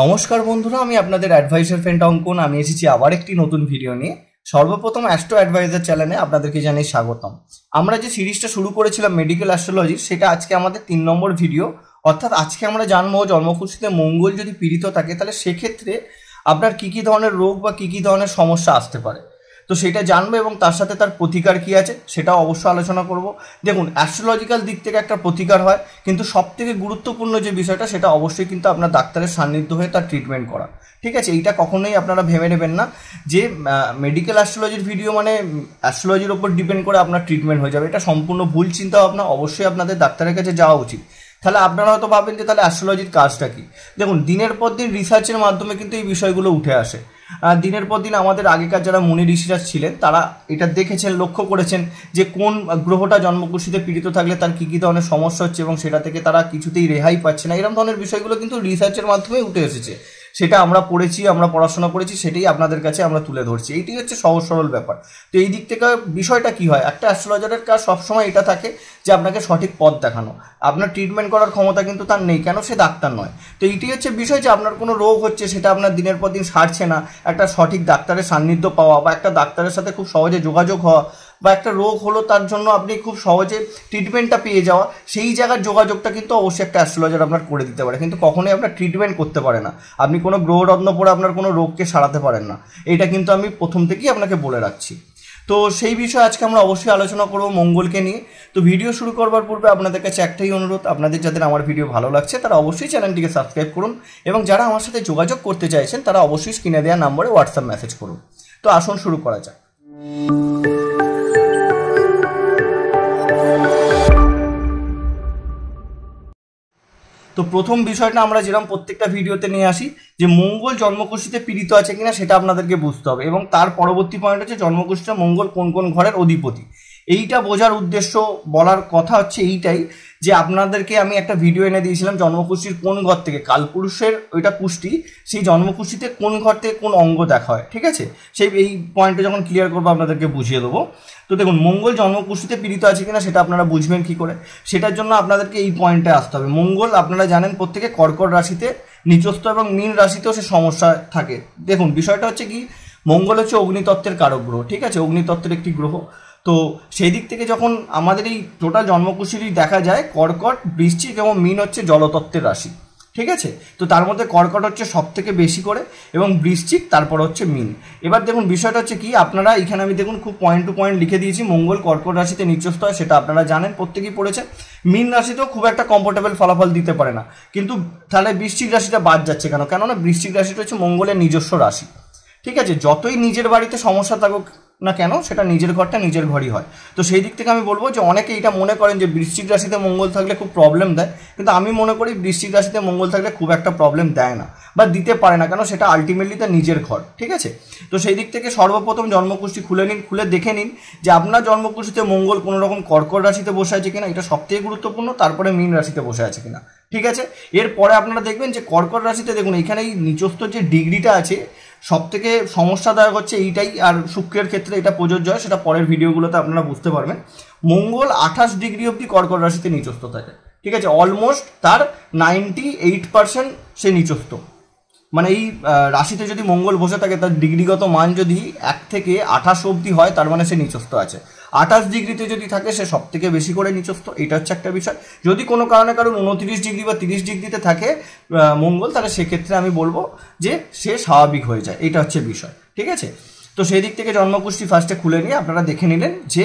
নমস্কার বন্ধুরা আমি আপনাদের অ্যাডভাইসার ফ্রেন্ড অঙ্কন আমি এসেছি আবার একটি নতুন ভিডিও নিয়ে সর্বপ্রথম অ্যাস্ট্রো অ্যাডভাইজার চ্যানেলে আপনাদেরকে জানিয়ে স্বাগতম আমরা যে সিরিজটা শুরু করেছিলাম মেডিকেল অ্যাস্ট্রোলজি সেটা আজকে আমাদের তিন নম্বর ভিডিও অর্থাৎ আজকে আমরা জানবো জন্মকুশিতে মঙ্গল যদি পীড়িত থাকে তাহলে সেক্ষেত্রে আপনার কী কী ধরনের রোগ বা কী কী ধরনের সমস্যা আসতে পারে তো সেটা জানবো এবং তার সাথে তার প্রতিকার কি আছে সেটাও অবশ্য আলোচনা করব দেখুন অ্যাস্ট্রোলজিক্যাল দিক থেকে একটা প্রতিকার হয় কিন্তু সব থেকে গুরুত্বপূর্ণ যে বিষয়টা সেটা অবশ্যই কিন্তু আপনার ডাক্তারের সান্নিধ্য হয়ে তার ট্রিটমেন্ট করা ঠিক আছে এইটা কখনোই আপনারা ভেবে নেবেন না যে মেডিকেল অ্যাস্ট্রোলজির ভিডিও মানে অ্যাস্ট্রোলজির ওপর ডিপেন্ড করে আপনার ট্রিটমেন্ট হয়ে যাবে এটা সম্পূর্ণ ভুল চিন্তা ভাবনা অবশ্যই আপনাদের ডাক্তারের কাছে যাওয়া উচিত তাহলে আপনারা হয়তো ভাবেন যে তাহলে অ্যাস্ট্রোলজির কাজটা কী দেখুন দিনের পর দিন রিসার্চের মাধ্যমে কিন্তু এই বিষয়গুলো উঠে আসে দিনের পর দিন আমাদের আগেকার যারা মুনি ঋষিরা ছিলেন তারা এটা দেখেছেন লক্ষ্য করেছেন যে কোন গ্রহটা জন্মকুশিতে পীড়িত থাকলে তার কী কী ধরনের সমস্যা হচ্ছে এবং সেটা থেকে তারা কিছুতেই রেহাই পাচ্ছে না এরকম ধরনের বিষয়গুলো কিন্তু রিসার্চের মাধ্যমে উঠে এসেছে সেটা আমরা পড়েছি আমরা পড়াশোনা করেছি সেটাই আপনাদের কাছে আমরা তুলে ধরছি এইটি হচ্ছে সহজ সরল ব্যাপার তো এই দিক থেকে বিষয়টা কি হয় একটা অ্যাস্ট্রোলজারের কাজ সবসময় এটা থাকে যে আপনাকে সঠিক পথ দেখানো আপনার ট্রিটমেন্ট করার ক্ষমতা কিন্তু তার নেই কেন সে ডাক্তার নয় তো এইটি হচ্ছে বিষয় যে আপনার কোনো রোগ হচ্ছে সেটা আপনার দিনের পর দিন সারছে না একটা সঠিক ডাক্তারের সান্নিধ্য পাওয়া বা একটা ডাক্তারের সাথে খুব সহজে যোগাযোগ হওয়া বা একটা রোগ হলো তার জন্য আপনি খুব সহজে ট্রিটমেন্টটা পেয়ে যাওয়া সেই জায়গার যোগাযোগটা কিন্তু অবশ্যই একটা অ্যাস্ট্রোলজার আপনার করে দিতে পারে কিন্তু কখনোই আপনার ট্রিটমেন্ট করতে পারে না আপনি কোনো গ্রহরত্ন পরে আপনার কোনো রোগকে সারাতে পারেন না এটা কিন্তু আমি প্রথম থেকেই আপনাকে বলে রাখছি তো সেই বিষয়ে আজকে আমরা অবশ্যই আলোচনা করবো মঙ্গলকে নিয়ে তো ভিডিও শুরু করবার পূর্বে আপনাদের কাছে একটাই অনুরোধ আপনাদের যাদের আমার ভিডিও ভালো লাগছে তারা অবশ্যই চ্যানেলটিকে সাবস্ক্রাইব করুন এবং যারা আমার সাথে যোগাযোগ করতে চাইছেন তারা অবশ্যই স্ক্রিনে দেওয়া নম্বরে হোয়াটসঅ্যাপ মেসেজ করুন তো আসুন শুরু করা যাক তো প্রথম বিষয়টা আমরা যেরকম প্রত্যেকটা ভিডিওতে নিয়ে আসি যে মঙ্গল জন্মকুষ্ঠিতে পীড়িত আছে কিনা সেটা আপনাদেরকে বুঝতে হবে এবং তার পরবর্তী পয়েন্ট হচ্ছে জন্মকুষ্ঠিতে মঙ্গল কোন কোন ঘরের অধিপতি এইটা বোঝার উদ্দেশ্য বলার কথা হচ্ছে এইটাই যে আপনাদেরকে আমি একটা ভিডিও এনে দিয়েছিলাম জন্মপুষ্টির কোন ঘর থেকে কালপুরুষের ওইটা পুষ্টি সেই জন্মপুষ্টিতে কোন ঘর থেকে কোন অঙ্গ দেখা হয় ঠিক আছে সেই এই পয়েন্টটা যখন ক্লিয়ার করবো আপনাদেরকে বুঝিয়ে দেবো তো দেখুন মঙ্গল জন্মপুষ্টিতে পীড়িত আছে কিনা সেটা আপনারা বুঝবেন কী করে সেটার জন্য আপনাদেরকে এই পয়েন্টে আসতে হবে মঙ্গল আপনারা জানেন প্রত্যেকে কর্কট রাশিতে নিচস্থ এবং মীন রাশিতেও সে সমস্যা থাকে দেখুন বিষয়টা হচ্ছে কি মঙ্গল হচ্ছে অগ্নিতত্ত্বের কারক গ্রহ ঠিক আছে অগ্নিতত্ত্বের একটি গ্রহ তো সেই দিক থেকে যখন আমাদের এই টোটাল জন্মকুশলী দেখা যায় কর্কট বৃশ্চিক এবং মিন হচ্ছে জলতত্ত্বের রাশি ঠিক আছে তো তার মধ্যে কর্কট হচ্ছে সব থেকে বেশি করে এবং বৃশ্চিক তারপর হচ্ছে মিন এবার দেখুন বিষয়টা হচ্ছে কি আপনারা এখানে আমি দেখুন খুব পয়েন্ট টু পয়েন্ট লিখে দিয়েছি মঙ্গল কর্কট রাশিতে নিচস্থ হয় সেটা আপনারা জানেন প্রত্যেকেই পড়েছে মিন রাশিতেও খুব একটা কমফোর্টেবল ফলাফল দিতে পারে না কিন্তু তাহলে বৃশ্চিক রাশিটা বাদ যাচ্ছে কেন কেননা বৃশ্চিক রাশিটা হচ্ছে মঙ্গলের নিজস্ব রাশি ঠিক আছে যতই নিজের বাড়িতে সমস্যা থাকুক না কেন সেটা নিজের ঘরটা নিজের ঘরই হয় তো সেই দিক থেকে আমি বলবো যে অনেকে এটা মনে করেন যে বৃশ্চিক রাশিতে মঙ্গল থাকলে খুব প্রবলেম দেয় কিন্তু আমি মনে করি বৃশ্চিক রাশিতে মঙ্গল থাকলে খুব একটা প্রবলেম দেয় না বা দিতে পারে না কেন সেটা আলটিমেটলি তার নিজের ঘর ঠিক আছে তো সেই দিক থেকে সর্বপ্রথম জন্মকুষ্টি খুলে নিন খুলে দেখে নিন যে আপনার জন্মকুষ্টিতে মঙ্গল কোনোরকম কর্কট রাশিতে বসে আছে কিনা এটা সবথেকে গুরুত্বপূর্ণ তারপরে মীন রাশিতে বসে আছে কিনা ঠিক আছে এরপরে আপনারা দেখবেন যে কর্কট রাশিতে দেখুন এখানে এই নিচস্থ যে ডিগ্রিটা আছে সব থেকে সমস্যাদায়ক হচ্ছে এইটাই আর শুক্রের ক্ষেত্রে এটা প্রযোজ্য হয় সেটা পরের ভিডিওগুলোতে আপনারা বুঝতে পারবেন মঙ্গল আঠাশ ডিগ্রি অবধি কর্কট রাশিতে নিচস্ত থাকে ঠিক আছে অলমোস্ট তার নাইনটি এইট পার্সেন্ট সে নিচস্ত মানে এই রাশিতে যদি মঙ্গল বসে থাকে তার ডিগ্রিগত মান যদি এক থেকে আঠাশ অবধি হয় তার মানে সে নিচস্ত আছে আঠাশ ডিগ্রিতে যদি থাকে সে সব থেকে বেশি করে নিচস্থ এটা হচ্ছে একটা বিষয় যদি কোনো কারণে কারণ উনত্রিশ ডিগ্রি বা তিরিশ ডিগ্রিতে থাকে মঙ্গল তাহলে সেক্ষেত্রে আমি বলবো যে সে স্বাভাবিক হয়ে যায় এটা হচ্ছে বিষয় ঠিক আছে তো সেই দিক থেকে জন্মকুষ্টি ফার্স্টে খুলে নিয়ে আপনারা দেখে নিলেন যে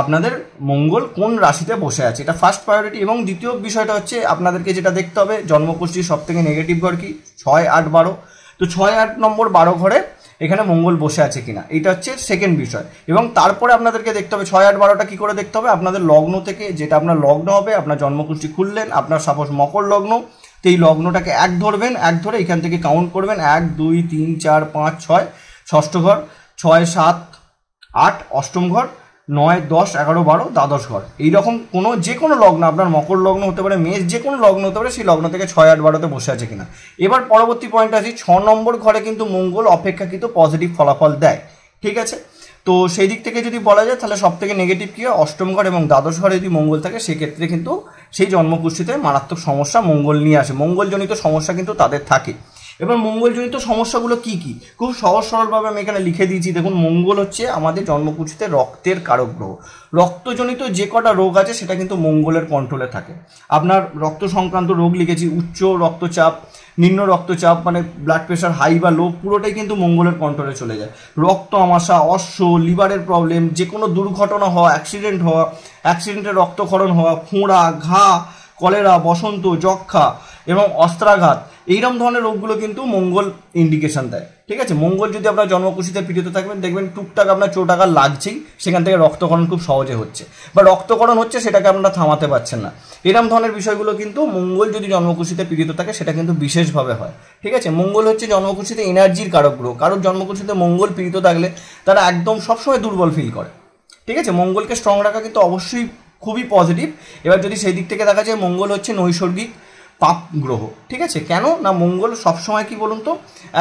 আপনাদের মঙ্গল কোন রাশিতে বসে আছে এটা ফার্স্ট প্রায়োরিটি এবং দ্বিতীয় বিষয়টা হচ্ছে আপনাদেরকে যেটা দেখতে হবে জন্মকুষ্টির সব থেকে নেগেটিভ ঘর কি ছয় আট বারো তো ছয় আট নম্বর বারো ঘরে এখানে মঙ্গল বসে আছে কিনা এটা হচ্ছে সেকেন্ড বিষয় এবং তারপরে আপনাদেরকে দেখতে হবে ছয় আট বারোটা কী করে দেখতে হবে আপনাদের লগ্ন থেকে যেটা আপনার লগ্ন হবে আপনার জন্মকুষ্টি খুললেন আপনার সাপোজ মকর লগ্ন তো এই লগ্নটাকে এক ধরবেন এক ধরে এখান থেকে কাউন্ট করবেন এক দুই তিন চার পাঁচ ছয় ষষ্ঠ ঘর ছয় সাত আট অষ্টম ঘর নয় দশ এগারো বারো দ্বাদশ ঘর এইরকম কোনো যে কোনো লগ্ন আপনার মকর লগ্ন হতে পারে মেষ যে কোনো লগ্ন হতে পারে সেই লগ্ন থেকে ছয় আট বারোতে বসে আছে কিনা এবার পরবর্তী পয়েন্ট আছে ছ নম্বর ঘরে কিন্তু মঙ্গল অপেক্ষাকৃত পজিটিভ ফলাফল দেয় ঠিক আছে তো সেই দিক থেকে যদি বলা যায় তাহলে সব থেকে নেগেটিভ কী হয় অষ্টম ঘর এবং দ্বাদশ ঘরে যদি মঙ্গল থাকে সেক্ষেত্রে কিন্তু সেই জন্মকুষ্ঠিতে মারাত্মক সমস্যা মঙ্গল নিয়ে আসে মঙ্গলজনিত সমস্যা কিন্তু তাদের থাকে এবার মঙ্গলজনিত সমস্যাগুলো কি কি খুব সহজ সরলভাবে আমি এখানে লিখে দিয়েছি দেখুন মঙ্গল হচ্ছে আমাদের জন্মকুচিতে রক্তের কারক গ্রহ রক্তজনিত যে কটা রোগ আছে সেটা কিন্তু মঙ্গলের কন্ট্রোলে থাকে আপনার রক্ত সংক্রান্ত রোগ লিখেছি উচ্চ রক্তচাপ নিম্ন রক্তচাপ মানে ব্লাড প্রেশার হাই বা লো পুরোটাই কিন্তু মঙ্গলের কন্ট্রোলে চলে যায় রক্ত আমাশা অশ্ব লিভারের প্রবলেম যে কোনো দুর্ঘটনা হওয়া অ্যাক্সিডেন্ট হওয়া অ্যাক্সিডেন্টে রক্তক্ষরণ হওয়া ফোঁড়া ঘা কলেরা বসন্ত যক্ষা এবং অস্ত্রাঘাত এইরকম ধরনের রোগগুলো কিন্তু মঙ্গল ইন্ডিকেশন দেয় ঠিক আছে মঙ্গল যদি আপনার জন্মকুশিতে পীড়িত থাকবেন দেখবেন টুকটাক আপনার চোট আঘাত লাগছেই সেখান থেকে রক্তকরণ খুব সহজে হচ্ছে বা রক্তকরণ হচ্ছে সেটাকে আপনারা থামাতে পারছেন না এরম ধরনের বিষয়গুলো কিন্তু মঙ্গল যদি জন্মকুশিতে পীড়িত থাকে সেটা কিন্তু বিশেষভাবে হয় ঠিক আছে মঙ্গল হচ্ছে জন্মকুশিতে এনার্জির কারক গ্রহ কারোর জন্মকুশিতে মঙ্গল পীড়িত থাকলে তারা একদম সবসময় দুর্বল ফিল করে ঠিক আছে মঙ্গলকে স্ট্রং রাখা কিন্তু অবশ্যই খুবই পজিটিভ এবার যদি সেই দিক থেকে দেখা যায় মঙ্গল হচ্ছে নৈসর্গিক পাপ গ্রহ ঠিক আছে কেন না মঙ্গল সবসময় কি বলুন তো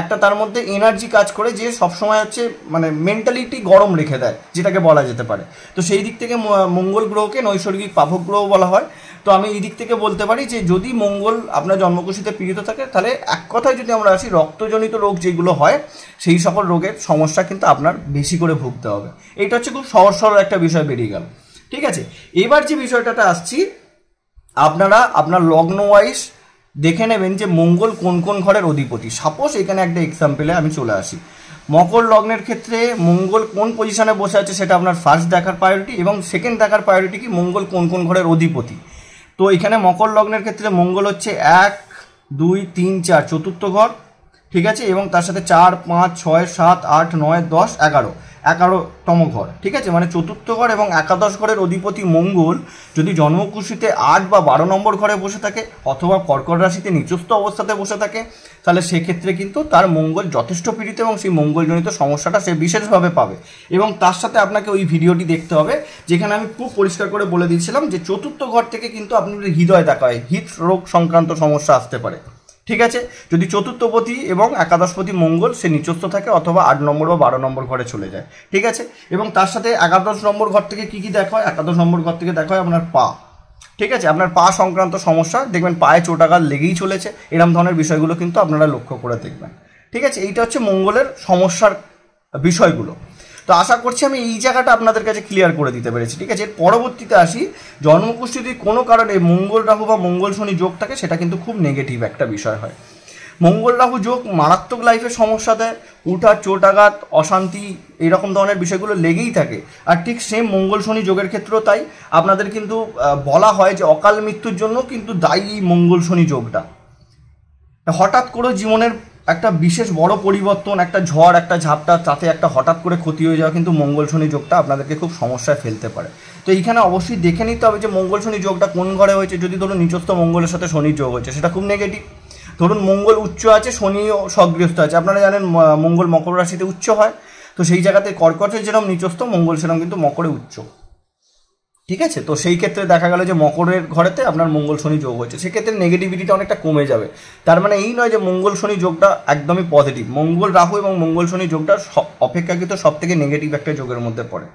একটা তার মধ্যে এনার্জি কাজ করে যে সবসময় হচ্ছে মানে মেন্টালিটি গরম রেখে দেয় যেটাকে বলা যেতে পারে তো সেই দিক থেকে মঙ্গল গ্রহকে নৈসর্গিক পাপক গ্রহ বলা হয় তো আমি এই দিক থেকে বলতে পারি যে যদি মঙ্গল আপনার জন্মকুশিতে পীড়িত থাকে তাহলে এক কথায় যদি আমরা আসি রক্তজনিত রোগ যেগুলো হয় সেই সকল রোগের সমস্যা কিন্তু আপনার বেশি করে ভুগতে হবে এটা হচ্ছে খুব সহজ সরল একটা বিষয় বেরিয়ে গেল ঠিক আছে এবার যে বিষয়টাতে আসছি আপনারা আপনার লগ্ন ওয়াইজ দেখে নেবেন যে মঙ্গল কোন কোন ঘরের অধিপতি সাপোজ এখানে একটা এক্সাম্পলে আমি চলে আসি মকর লগ্নের ক্ষেত্রে মঙ্গল কোন পজিশনে বসে আছে সেটা আপনার ফার্স্ট দেখার প্রায়োরিটি এবং সেকেন্ড দেখার প্রায়োরিটি কি মঙ্গল কোন কোন ঘরের অধিপতি তো এখানে মকর লগ্নের ক্ষেত্রে মঙ্গল হচ্ছে এক দুই তিন চার চতুর্থ ঘর ঠিক আছে এবং তার সাথে চার পাঁচ ছয় সাত আট নয় দশ এগারো এগারোতম ঘর ঠিক আছে মানে চতুর্থ ঘর এবং একাদশ ঘরের অধিপতি মঙ্গল যদি জন্মকুশিতে আট বা বারো নম্বর ঘরে বসে থাকে অথবা কর্কট রাশিতে নিচস্থ অবস্থাতে বসে থাকে তাহলে সেক্ষেত্রে কিন্তু তার মঙ্গল যথেষ্ট পীড়িত এবং সেই মঙ্গলজনিত সমস্যাটা সে বিশেষভাবে পাবে এবং তার সাথে আপনাকে ওই ভিডিওটি দেখতে হবে যেখানে আমি খুব পরিষ্কার করে বলে দিয়েছিলাম যে চতুর্থ ঘর থেকে কিন্তু আপনি হৃদয় দেখা হয় হৃদ রোগ সংক্রান্ত সমস্যা আসতে পারে ঠিক আছে যদি চতুর্থপতি এবং একাদশপতি মঙ্গল সে নিচস্থ থাকে অথবা আট নম্বর বা বারো নম্বর ঘরে চলে যায় ঠিক আছে এবং তার সাথে একাদশ নম্বর ঘর থেকে কী কী দেখা হয় একাদশ নম্বর ঘর থেকে দেখা হয় আপনার পা ঠিক আছে আপনার পা সংক্রান্ত সমস্যা দেখবেন পায়ে চোটাঘাত লেগেই চলেছে এরম ধরনের বিষয়গুলো কিন্তু আপনারা লক্ষ্য করে দেখবেন ঠিক আছে এইটা হচ্ছে মঙ্গলের সমস্যার বিষয়গুলো তো আশা করছি আমি এই জায়গাটা আপনাদের কাছে ক্লিয়ার করে দিতে পেরেছি ঠিক আছে পরবর্তীতে আসি জন্মকুষ্ঠী যদি কোনো কারণে মঙ্গল রাহু বা মঙ্গল শনি যোগ থাকে সেটা কিন্তু খুব নেগেটিভ একটা বিষয় হয় মঙ্গল রাহু যোগ মারাত্মক লাইফের সমস্যা দেয় উঠার চোটাঘাত অশান্তি এরকম ধরনের বিষয়গুলো লেগেই থাকে আর ঠিক সেম মঙ্গল শনি যোগের ক্ষেত্রেও তাই আপনাদের কিন্তু বলা হয় যে অকাল মৃত্যুর জন্য কিন্তু দায়ী মঙ্গল শনি যোগটা হঠাৎ করে জীবনের একটা বিশেষ বড় পরিবর্তন একটা ঝড় একটা ঝাপটা তাতে একটা হঠাৎ করে ক্ষতি হয়ে যাওয়া কিন্তু মঙ্গল শনি যোগটা আপনাদেরকে খুব সমস্যায় ফেলতে পারে তো এইখানে অবশ্যই দেখে নিতে হবে যে মঙ্গল শনি যোগটা কোন ঘরে হয়েছে যদি ধরুন নিচস্থ মঙ্গলের সাথে শনি যোগ হয়েছে সেটা খুব নেগেটিভ ধরুন মঙ্গল উচ্চ আছে শনি সগৃহস্থ আছে আপনারা জানেন মঙ্গল মকর রাশিতে উচ্চ হয় তো সেই জায়গাতে কর্কটের যেরকম নিচস্থ মঙ্গল সেরকম কিন্তু মকরে উচ্চ ঠিক আছে তো সেই ক্ষেত্রে দেখা গেল যে মকরের ঘরেতে আপনার মঙ্গল শনি যোগ হয়েছে সেক্ষেত্রে নেগেটিভিটিটা অনেকটা কমে যাবে তার মানে এই নয় যে মঙ্গল শনি যোগটা একদমই পজিটিভ মঙ্গল রাহু এবং মঙ্গল শনি যোগটা অপেক্ষাকৃত সব থেকে নেগেটিভ একটা যোগের মধ্যে পড়ে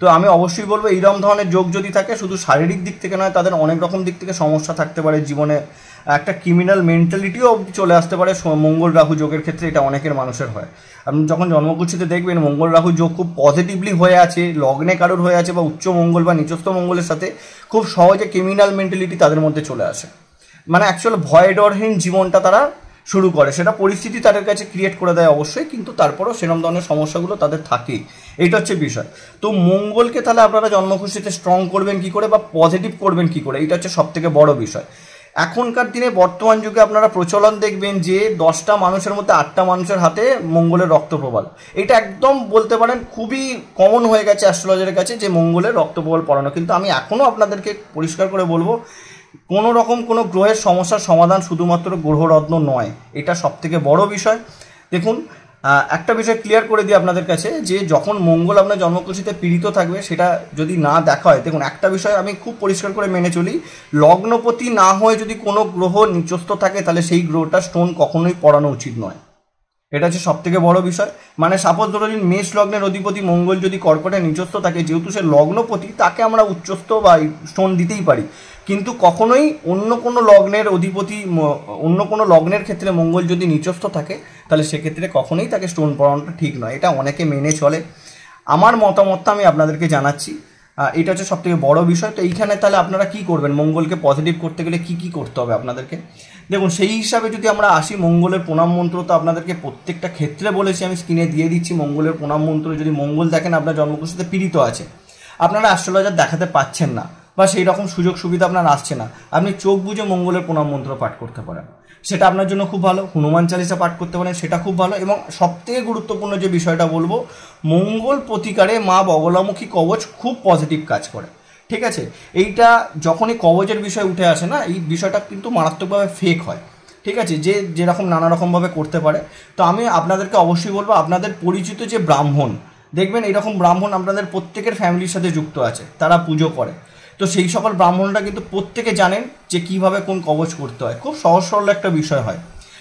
তো আমি অবশ্যই বলবো এইরকম ধরনের যোগ যদি থাকে শুধু শারীরিক দিক থেকে নয় তাদের অনেক রকম দিক থেকে সমস্যা থাকতে পারে জীবনে একটা ক্রিমিনাল মেন্টালিটিও চলে আসতে পারে মঙ্গল রাহু যোগের ক্ষেত্রে এটা অনেকের মানুষের হয় আপনি যখন জন্মগুচ্ছিতে দেখবেন মঙ্গল রাহু যোগ খুব পজিটিভলি হয়ে আছে লগ্নে কারোর হয়ে আছে বা উচ্চ মঙ্গল বা নিচস্থ মঙ্গলের সাথে খুব সহজে ক্রিমিনাল মেন্টালিটি তাদের মধ্যে চলে আসে মানে অ্যাকচুয়াল ভয় ডরহীন জীবনটা তারা শুরু করে সেটা পরিস্থিতি তাদের কাছে ক্রিয়েট করে দেয় অবশ্যই কিন্তু তারপরও সেরম ধরনের সমস্যাগুলো তাদের থাকেই এটা হচ্ছে বিষয় তো মঙ্গলকে তাহলে আপনারা জন্মখুশিতে স্ট্রং করবেন কি করে বা পজিটিভ করবেন কি করে এটা হচ্ছে সবথেকে বড় বিষয় এখনকার দিনে বর্তমান যুগে আপনারা প্রচলন দেখবেন যে দশটা মানুষের মধ্যে আটটা মানুষের হাতে মঙ্গলের রক্ত প্রবাল এটা একদম বলতে পারেন খুবই কমন হয়ে গেছে অ্যাস্ট্রোলজারের কাছে যে মঙ্গলের রক্ত প্রবাল পড়ানো কিন্তু আমি এখনও আপনাদেরকে পরিষ্কার করে বলবো কোনো রকম কোনো গ্রহের সমস্যার সমাধান শুধুমাত্র গ্রহরত্ন নয় এটা সবথেকে বড় বিষয় দেখুন একটা বিষয় ক্লিয়ার করে দিই আপনাদের কাছে যে যখন মঙ্গল আপনার জন্মকুশিতে পীড়িত থাকবে সেটা যদি না দেখা হয় দেখুন একটা বিষয় আমি খুব পরিষ্কার করে মেনে চলি লগ্নপতি না হয়ে যদি কোনো গ্রহ নিচস্ত থাকে তাহলে সেই গ্রহটা স্টোন কখনোই পড়ানো উচিত নয় এটা হচ্ছে সব থেকে বড় বিষয় মানে সাপোজ ধরুন মেষ লগ্নের অধিপতি মঙ্গল যদি কর্কটে নিচস্ত থাকে যেহেতু সে লগ্নপতি তাকে আমরা উচ্চস্থ বা স্টোন দিতেই পারি কিন্তু কখনোই অন্য কোনো লগ্নের অধিপতি অন্য কোনো লগ্নের ক্ষেত্রে মঙ্গল যদি নিচস্থ থাকে তাহলে সেক্ষেত্রে কখনোই তাকে স্টোন পড়ানোটা ঠিক নয় এটা অনেকে মেনে চলে আমার মতামতটা আমি আপনাদেরকে জানাচ্ছি এটা হচ্ছে সবথেকে বড় বিষয় তো এইখানে তাহলে আপনারা কি করবেন মঙ্গলকে পজিটিভ করতে গেলে কি কি করতে হবে আপনাদেরকে দেখুন সেই হিসাবে যদি আমরা আসি মঙ্গলের প্রণাম মন্ত্র তো আপনাদেরকে প্রত্যেকটা ক্ষেত্রে বলেছি আমি স্ক্রিনে দিয়ে দিচ্ছি মঙ্গলের প্রণাম মন্ত্র যদি মঙ্গল দেখেন আপনার জন্মকুশিতে পীড়িত আছে আপনারা অ্যাস্ট্রোলজার দেখাতে পাচ্ছেন না বা সেই রকম সুযোগ সুবিধা আপনার আসছে না আপনি চোখ বুঝে মঙ্গলের প্রণাম মন্ত্র পাঠ করতে পারেন সেটা আপনার জন্য খুব ভালো হনুমান চালিসা পাঠ করতে পারেন সেটা খুব ভালো এবং সবথেকে গুরুত্বপূর্ণ যে বিষয়টা বলবো মঙ্গল প্রতিকারে মা বগলামুখী কবচ খুব পজিটিভ কাজ করে ঠিক আছে এইটা যখনই কবচের বিষয় উঠে আসে না এই বিষয়টা কিন্তু মারাত্মকভাবে ফেক হয় ঠিক আছে যে যেরকম নানা রকমভাবে করতে পারে তো আমি আপনাদেরকে অবশ্যই বলবো আপনাদের পরিচিত যে ব্রাহ্মণ দেখবেন এরকম ব্রাহ্মণ আপনাদের প্রত্যেকের ফ্যামিলির সাথে যুক্ত আছে তারা পুজো করে তো সেই সকল ব্রাহ্মণরা কিন্তু প্রত্যেকে জানেন যে কিভাবে কোন কবচ করতে হয় খুব সহজ সরল একটা বিষয় হয়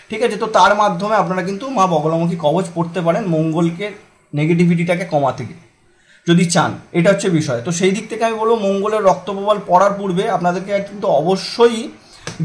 ঠিক আছে তো তার মাধ্যমে আপনারা কিন্তু মা বগলামুখী কবচ পড়তে পারেন মঙ্গলকে নেগেটিভিটিটাকে কমাতে যদি চান এটা হচ্ছে বিষয় তো সেই দিক থেকে আমি বলবো মঙ্গলের রক্তপ্রবাল পড়ার পূর্বে আপনাদেরকে কিন্তু অবশ্যই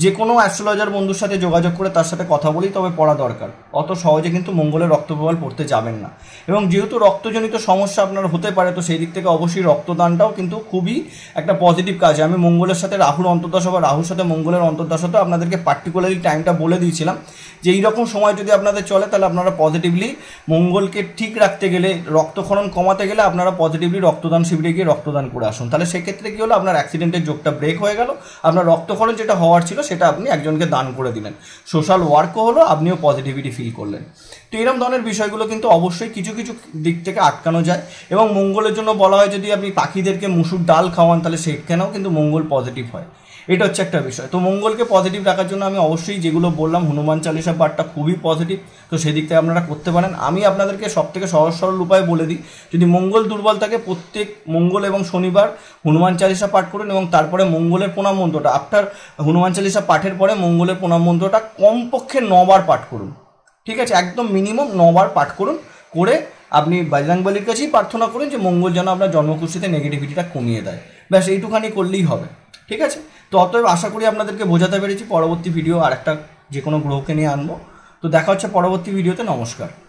যে কোনো অ্যাস্ট্রোলজার বন্ধুর সাথে যোগাযোগ করে তার সাথে কথা বলি তবে পড়া দরকার অত সহজে কিন্তু রক্ত রক্তপ্রবাল পড়তে যাবেন না এবং যেহেতু রক্তজনিত সমস্যা আপনার হতে পারে তো সেই দিক থেকে অবশ্যই রক্তদানটাও কিন্তু খুবই একটা পজিটিভ কাজ আমি মঙ্গলের সাথে রাহুর অন্তর্দশা বা রাহুর সাথে মঙ্গলের অন্তর্দশা তো আপনাদেরকে পার্টিকুলারলি টাইমটা বলে দিয়েছিলাম যে এইরকম সময় যদি আপনাদের চলে তাহলে আপনারা পজিটিভলি মঙ্গলকে ঠিক রাখতে গেলে রক্তক্ষরণ কমাতে গেলে আপনারা পজিটিভলি রক্তদান শিবিরে গিয়ে রক্তদান করে আসুন তাহলে সেক্ষেত্রে কী হলো আপনার অ্যাক্সিডেন্টের যোগটা ব্রেক হয়ে গেল আপনার রক্তক্ষরণ যেটা হওয়ার ছিল ছিল সেটা আপনি একজনকে দান করে দিলেন সোশ্যাল ওয়ার্কও হলো আপনিও পজিটিভিটি ফিল করলেন তো এরম ধরনের বিষয়গুলো কিন্তু অবশ্যই কিছু কিছু দিক থেকে আটকানো যায় এবং মঙ্গলের জন্য বলা হয় যদি আপনি পাখিদেরকে মুসুর ডাল খাওয়ান তাহলে সেখানেও কিন্তু মঙ্গল পজিটিভ হয় এটা হচ্ছে একটা বিষয় তো মঙ্গলকে পজিটিভ রাখার জন্য আমি অবশ্যই যেগুলো বললাম হনুমান চালিশা পাঠটা খুবই পজিটিভ তো সেদিক থেকে আপনারা করতে পারেন আমি আপনাদেরকে সব থেকে সহজ সরল উপায় বলে দিই যদি মঙ্গল দুর্বল থাকে প্রত্যেক মঙ্গল এবং শনিবার হনুমান চালিশা পাঠ করুন এবং তারপরে মঙ্গলের প্রণাম মন্ত্রটা আফটার হনুমান চালিশা পাঠের পরে মঙ্গলের প্রণাম মন্ত্রটা কমপক্ষে নবার পাঠ করুন ঠিক আছে একদম মিনিমাম নবার পাঠ করুন করে আপনি বাজরাংবালির কাছেই প্রার্থনা করুন যে মঙ্গল যেন আপনার জন্মকুষ্ঠিতে নেগেটিভিটিটা কমিয়ে দেয় ব্যাস এইটুখানি করলেই হবে ঠিক আছে তো অতএব আশা করি আপনাদেরকে বোঝাতে পেরেছি পরবর্তী ভিডিও আর একটা যে কোনো গ্রহকে নিয়ে আনবো তো দেখা হচ্ছে পরবর্তী ভিডিওতে নমস্কার